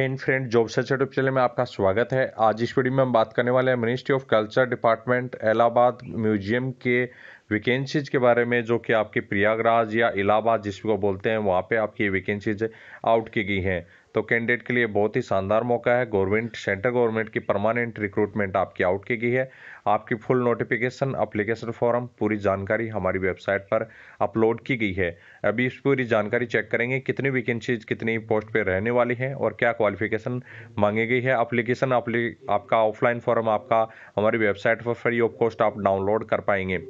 इन friend job search YouTube channel में आपका स्वागत है आज इस वीडियो में हम बात करने वाले हैं ministry of culture department Allahabad museum के वैकेंसीज के बारे में जो कि आपके प्रयागराज या इलाहाबाद जिसको बोलते हैं वहाँ पे आपकी वैकेंसीज आउट की गई हैं तो कैंडिडेट के लिए बहुत ही शानदार मौका है गवर्नमेंट सेंट्रल गवर्नमेंट की परमानेंट रिक्रूटमेंट आपकी आउट की गई है आपकी फुल नोटिफिकेशन अप्लीकेशन फॉर्म पूरी जानकारी हमारी वेबसाइट पर अपलोड की गई है अभी इस पूरी जानकारी चेक करेंगे कितनी वैकेंसीज कितनी पोस्ट पर रहने वाली हैं और क्या क्वालिफिकेशन मांगी गई है अप्लीकेशन आपका ऑफलाइन फॉर्म आपका हमारी वेबसाइट पर फ्री ऑफ कॉस्ट आप डाउनलोड कर पाएंगे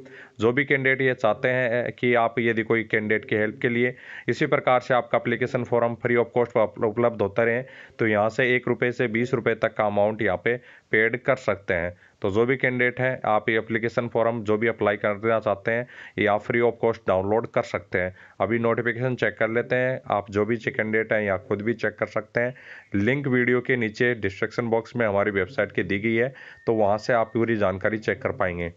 जो भी कैंडिडेट ये चाहते हैं कि आप यदि कोई कैंडिडेट की हेल्प के लिए इसी प्रकार से आपका application form free of cost उपलब्ध होता रहे तो यहाँ से एक रुपये से बीस रुपये तक का अमाउंट यहाँ पे पेड कर सकते हैं तो जो भी कैंडिडेट हैं आप ये अप्लीकेशन फॉर्म जो भी अप्लाई करना चाहते हैं ये आप फ्री ऑफ कॉस्ट डाउनलोड कर सकते हैं अभी नोटिफिकेशन चेक कर लेते हैं आप जो भी कैंडिडेट हैं या खुद भी चेक कर सकते हैं लिंक वीडियो के नीचे डिस्क्रिप्शन बॉक्स में हमारी वेबसाइट की दी गई है तो वहाँ से आप पूरी जानकारी चेक कर पाएंगे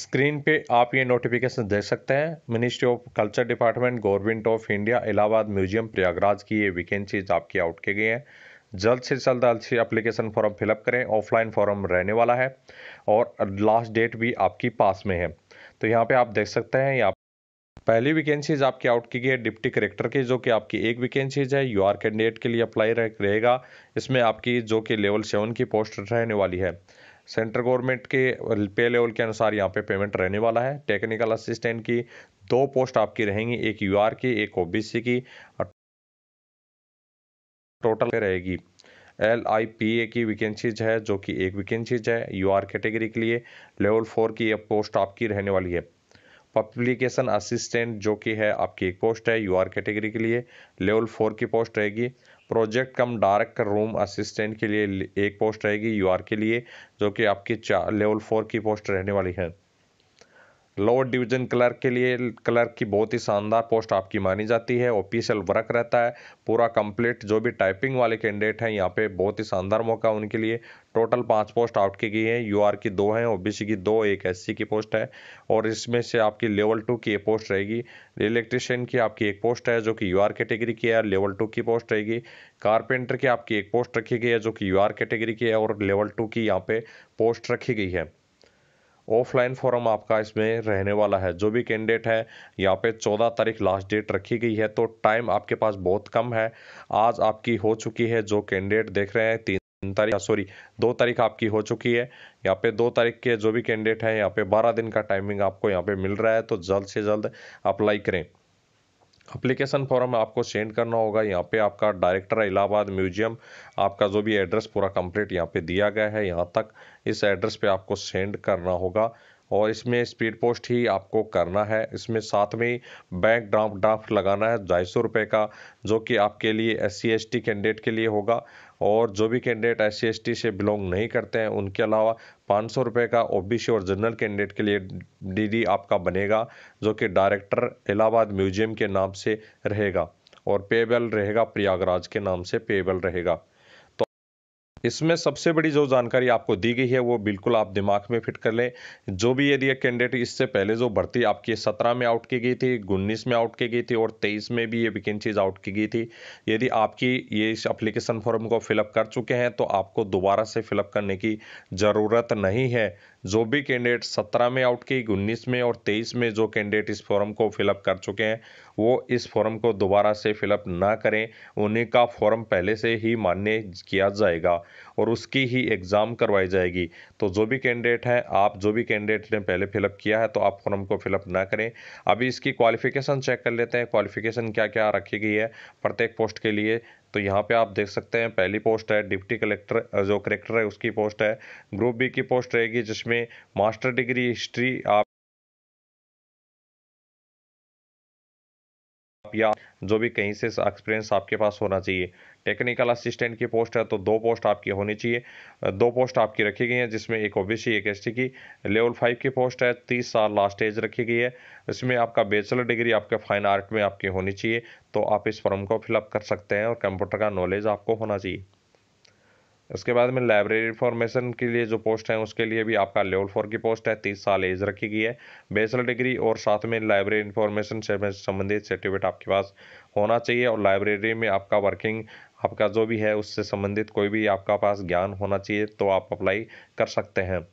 स्क्रीन पे आप ये नोटिफिकेशन देख सकते हैं ministry of culture department government of India Allahabad museum Prayagraj की ये वैकेंसीज आपकी आउट की गई हैं जल्द से जल्द अच्छी अप्लीकेशन फॉर्म फिलअप करें ऑफलाइन फॉर्म रहने वाला है और लास्ट डेट भी आपकी पास में है तो यहाँ पर आप देख सकते हैं यहाँ पहली वैकेंसीज आपकी आउट की गई है डिप्टी करेक्टर की जो कि आपकी एक वैकेंसीज है यू आर कैंडिडेट के लिए अप्लाई रहेगा इसमें आपकी जो कि लेवल सेवन की पोस्ट रहने वाली है सेंट्रल गवर्नमेंट के पे लेवल के अनुसार यहाँ पे पेमेंट रहने वाला है टेक्निकल असिस्टेंट की दो पोस्ट आपकी रहेंगी एक यू की एक ओ की टोटल रहेगी एल आई पी ए की वैकेंसीज है जो कि एक वैकेंसीज है यू आर कैटेगरी के लिए लेवल फोर की यह पोस्ट आपकी रहने वाली है पब्लिकेशन असिस्टेंट जो कि है आपकी एक पोस्ट है यू आर कैटेगरी के लिए लेवल फोर की पोस्ट रहेगी project cum direct room assistant के लिए एक पोस्ट रहेगी यू के लिए जो कि आपकी लेवल फोर की पोस्ट रहने वाली है लोअर डिवीजन क्लर्क के लिए क्लर्क की बहुत ही शानदार पोस्ट आपकी मानी जाती है ऑफिशियल वर्क रहता है पूरा कंप्लीट जो भी टाइपिंग वाले कैंडिडेट हैं यहाँ पे बहुत ही शानदार मौका उनके लिए टोटल पांच पोस्ट आउट की गई हैं यूआर की दो हैं ओबीसी की दो एक एससी की पोस्ट है और इसमें से आपकी लेवल टू की एक पोस्ट रहेगी इलेक्ट्रिशियन की आपकी एक पोस्ट है जो कि यू कैटेगरी की है लेवल टू की पोस्ट रहेगी कारपेंटर की आपकी एक पोस्ट रखी गई है जो कि यू कैटेगरी की है और लेवल टू की यहाँ पे पोस्ट रखी गई है ऑफलाइन फॉर्म आपका इसमें रहने वाला है जो भी कैंडिडेट है यहाँ पे चौदह तारीख लास्ट डेट रखी गई है तो टाइम आपके पास बहुत कम है आज आपकी हो चुकी है जो कैंडिडेट देख रहे हैं तीन तारीख सॉरी दो तारीख आपकी हो चुकी है यहाँ पे दो तारीख के जो भी कैंडिडेट हैं यहाँ पे बारह दिन का टाइमिंग आपको यहाँ पे मिल रहा है तो जल्द से जल्द अप्लाई करें अप्लीकेशन फॉर्म आपको सेंड करना होगा यहाँ पे आपका डायरेक्टर इलाहाबाद म्यूजियम आपका जो भी एड्रेस पूरा कंप्लीट यहाँ पे दिया गया है यहाँ तक इस एड्रेस पे आपको सेंड करना होगा और इसमें स्पीड पोस्ट ही आपको करना है इसमें साथ में बैंक ड्राफ्ट ड्राफ्ट लगाना है ढाई सौ रुपये का जो कि आपके लिए S C S T candidate के लिए होगा और जो भी candidate S C S T से बिलोंग नहीं करते हैं उनके अलावा पाँच सौ रुपये का ओ बी सी और जनरल कैंडिडेट के लिए डी डी आपका बनेगा जो कि डायरेक्टर इलाहाबाद म्यूजियम के नाम से रहेगा और पेबल रहेगा प्रयागराज के नाम से पेबल रहेगा इसमें सबसे बड़ी जो जानकारी आपको दी गई है वो बिल्कुल आप दिमाग में फिट कर लें जो भी यदि कैंडिडेट इससे पहले जो भर्ती आपकी सत्रह में आउट की गई थी उन्नीस में आउट की गई थी और तेईस में भी ये वैकेंसीज आउट की गई थी यदि आपकी ये इस अप्लीकेशन फॉर्म को फिलअप कर चुके हैं तो आपको दोबारा से फिलअप करने की ज़रूरत नहीं है जो भी कैंडिडेट सत्रह में आउट की उन्नीस में और तेईस में जो कैंडिडेट इस फॉर्म को फिलअप कर चुके हैं वो इस फॉर्म को दोबारा से फिलअप ना करें उन्हीं का फॉर्म पहले से ही मान्य किया जाएगा और उसकी ही एग्ज़ाम करवाई जाएगी तो जो भी कैंडिडेट हैं आप जो भी कैंडिडेट ने पहले फिलअप किया है तो आप फॉर्म को फिलअप ना करें अभी इसकी क्वालिफिकेशन चेक कर लेते हैं क्वालिफिकेशन क्या क्या रखी गई है प्रत्येक पोस्ट के लिए तो यहाँ पे आप देख सकते हैं पहली पोस्ट है डिप्टी कलेक्टर जो कलेक्टर है उसकी पोस्ट है ग्रुप बी की पोस्ट रहेगी जिसमें मास्टर डिग्री हिस्ट्री आप या जो भी कहीं से एक्सपीरियंस आपके पास होना चाहिए टेक्निकल असिस्टेंट की पोस्ट है तो दो पोस्ट आपकी होनी चाहिए दो पोस्ट आपकी रखी गई हैं जिसमें एक ओबीसी एक एसटी की लेवल फाइव की पोस्ट है तीस साल लास्ट एज रखी गई है इसमें आपका बेचलर डिग्री आपके फाइन आर्ट में आपकी होनी चाहिए तो आप इस फॉर्म को फिलअप कर सकते हैं और कंप्यूटर का नॉलेज आपको होना चाहिए उसके बाद में लाइब्रेरी फॉर्मेशन के लिए जो पोस्ट है उसके लिए भी आपका लेवल फोर की पोस्ट है तीस साल एज रखी गई है बेसल डिग्री और साथ में लाइब्रेरी इन्फॉर्मेशन से संबंधित सर्टिफिकेट आपके पास होना चाहिए और लाइब्रेरी में आपका वर्किंग आपका जो भी है उससे संबंधित कोई भी आपका पास ज्ञान होना चाहिए तो आप अप्लाई कर सकते हैं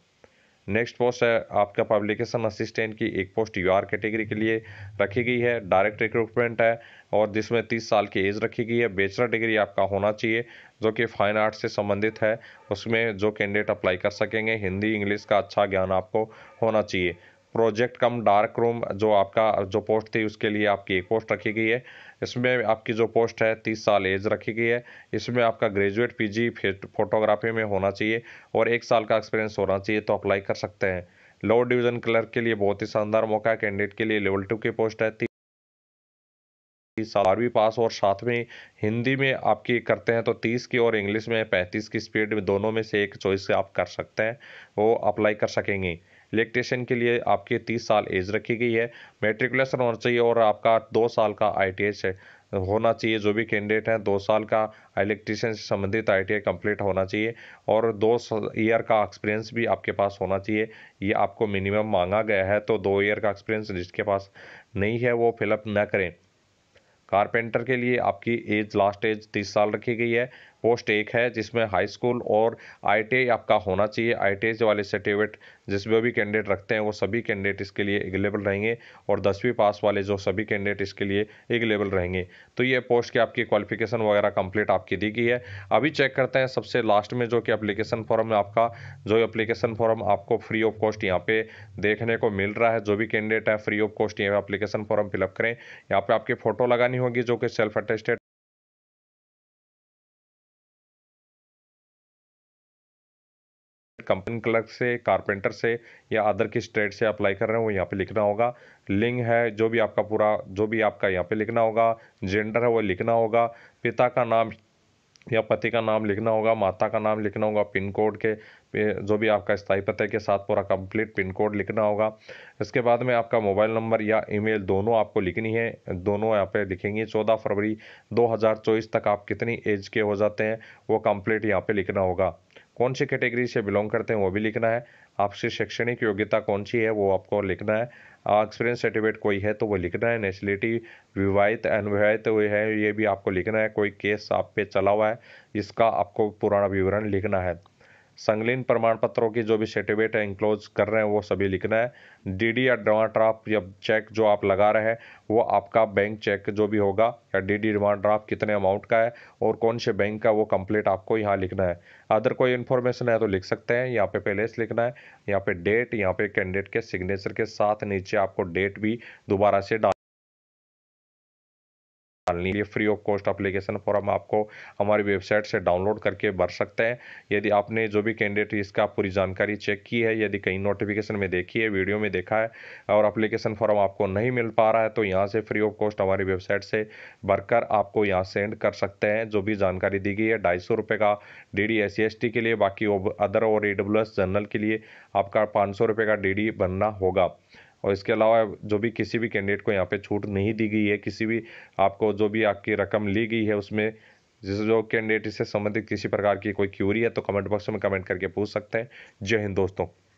नेक्स्ट पोस्ट है आपका पब्लिकेशन असिस्टेंट की एक पोस्ट यूआर कैटेगरी के लिए रखी गई है डायरेक्ट रिक्रूटमेंट है और जिसमें तीस साल की एज रखी गई है बेचलर डिग्री आपका होना चाहिए जो कि फाइन आर्ट से संबंधित है उसमें जो कैंडिडेट अप्लाई कर सकेंगे हिंदी इंग्लिश का अच्छा ज्ञान आपको होना चाहिए प्रोजेक्ट कम डार्क रूम जो आपका जो पोस्ट थी उसके लिए आपकी एक पोस्ट रखी गई है इसमें आपकी जो पोस्ट है तीस साल एज रखी गई है इसमें आपका ग्रेजुएट पीजी फोटोग्राफी में होना चाहिए और एक साल का एक्सपीरियंस होना चाहिए तो अप्लाई कर सकते हैं लोअर डिवीजन क्लर्क के लिए बहुत ही शानदार मौका है कैंडिडेट के लिए लेवल टू की पोस्ट है बारहवीं पास और साथ में हिंदी में आपकी करते हैं तो तीस की और इंग्लिश में पैंतीस की स्पीड में दोनों में से एक चॉइस आप कर सकते हैं वो अप्लाई कर सकेंगे इलेक्ट्रिशियन के लिए आपकी तीस साल एज रखी गई है मेट्रिकुलेशन होना चाहिए और आपका दो साल का आई होना चाहिए जो भी कैंडिडेट हैं दो साल का इलेक्ट्रिशियन से संबंधित आई टी कंप्लीट होना चाहिए और दो ईयर का एक्सपीरियंस भी आपके पास होना चाहिए ये आपको मिनिमम मांगा गया है तो दो ईयर का एक्सपीरियंस जिसके पास नहीं है वो फिलअप ना करें कारपेंटर के लिए आपकी एज लास्ट एज तीस साल रखी गई है पोस्ट एक है जिसमें हाई स्कूल और आई आपका होना चाहिए आई वाले सर्टिफिकेट जिसमें भी कैंडिडेट रखते हैं वो सभी कैंडिडेट इसके लिए एवेलेबल रहेंगे और दसवीं पास वाले जो सभी कैंडिडेट इसके लिए एवेलेबल रहेंगे तो ये पोस्ट की आपकी क्वालिफिकेशन वगैरह कंप्लीट आपकी दी गई है अभी चेक करते हैं सबसे लास्ट में जो कि अप्लीकेशन फॉर्म है आपका जो अप्लीकेशन फॉर्म आपको फ्री ऑफ कॉस्ट यहाँ पे देखने को मिल रहा है जो भी कैंडिडेट है फ्री ऑफ कॉस्ट यहाँ पर अप्लीकेशन फॉर्म फिलअप करें यहाँ पर आपकी फ़ोटो लगानी होगी जो कि सेल्फ अटेस्टेड कंपनी क्लर्क से कारपेंटर से या अदर किस ट्रेड से अप्लाई कर रहे हैं वो यहाँ पे लिखना होगा लिंग है जो भी आपका पूरा जो भी आपका यहाँ पे लिखना होगा जेंडर है वो लिखना होगा पिता का नाम या पति का नाम लिखना होगा माता का नाम लिखना होगा पिन कोड के जो भी आपका स्थायी पते के साथ पूरा कंप्लीट पिन कोड लिखना होगा इसके बाद में आपका मोबाइल नंबर या ईमेल दोनों आपको लिखनी है दोनों यहाँ पे लिखेंगे चौदह फरवरी 2024 तक आप कितनी एज के हो जाते हैं वो कंप्लीट यहाँ पे लिखना होगा कौन सी कैटेगरी से बिलोंग करते हैं वो भी लिखना है आपसे शैक्षणिक योग्यता कौन सी है वो आपको लिखना है एक्सपीरियंस सर्टिफिकेट कोई है तो वो लिखना है नेशनलिटी विवाहित अनविवाहित हुए है ये भी आपको लिखना है कोई केस आप पे चला हुआ है इसका आपको पुराना विवरण लिखना है संगलीन प्रमाण पत्रों की जो भी सर्टिफिकेट है इंक्लोज कर रहे हैं वो सभी लिखना है डीडी या डिमांड ड्राफ्ट या चेक जो आप लगा रहे हैं वो आपका बैंक चेक जो भी होगा या डीडी डिमांड ड्राफ्ट कितने अमाउंट का है और कौन से बैंक का वो कंप्लीट आपको यहाँ लिखना है अदर कोई इन्फॉर्मेशन है तो लिख सकते हैं यहाँ पे पैलेस लिखना है यहाँ पे डेट यहाँ पे कैंडिडेट के सिग्नेचर के साथ नीचे आपको डेट भी दोबारा से डाल डालनी है free of cost application form आपको हमारी वेबसाइट से डाउनलोड करके भर सकते हैं यदि आपने जो भी कैंडिडेट इसका पूरी जानकारी चेक की है यदि कहीं नोटिफिकेशन में देखी है वीडियो में देखा है और अप्लीकेशन फॉर्म आपको नहीं मिल पा रहा है तो यहाँ से फ्री ऑफ कॉस्ट हमारी वेबसाइट से भरकर आपको यहाँ सेंड कर सकते हैं जो भी जानकारी दी गई है ढाई सौ रुपये का डी डी एस सी के लिए बाकी अदर और ए डब्ल्यू एस जनरल के लिए आपका पाँच सौ रुपये का डी डी बनना होगा और इसके अलावा जो भी किसी भी कैंडिडेट को यहाँ पे छूट नहीं दी गई है किसी भी आपको जो भी आपकी रकम ली गई है उसमें जिस जो कैंडिडेट इससे संबंधित किसी प्रकार की कोई क्यूरी है तो कमेंट बॉक्स में कमेंट करके पूछ सकते हैं जय हिंद दोस्तों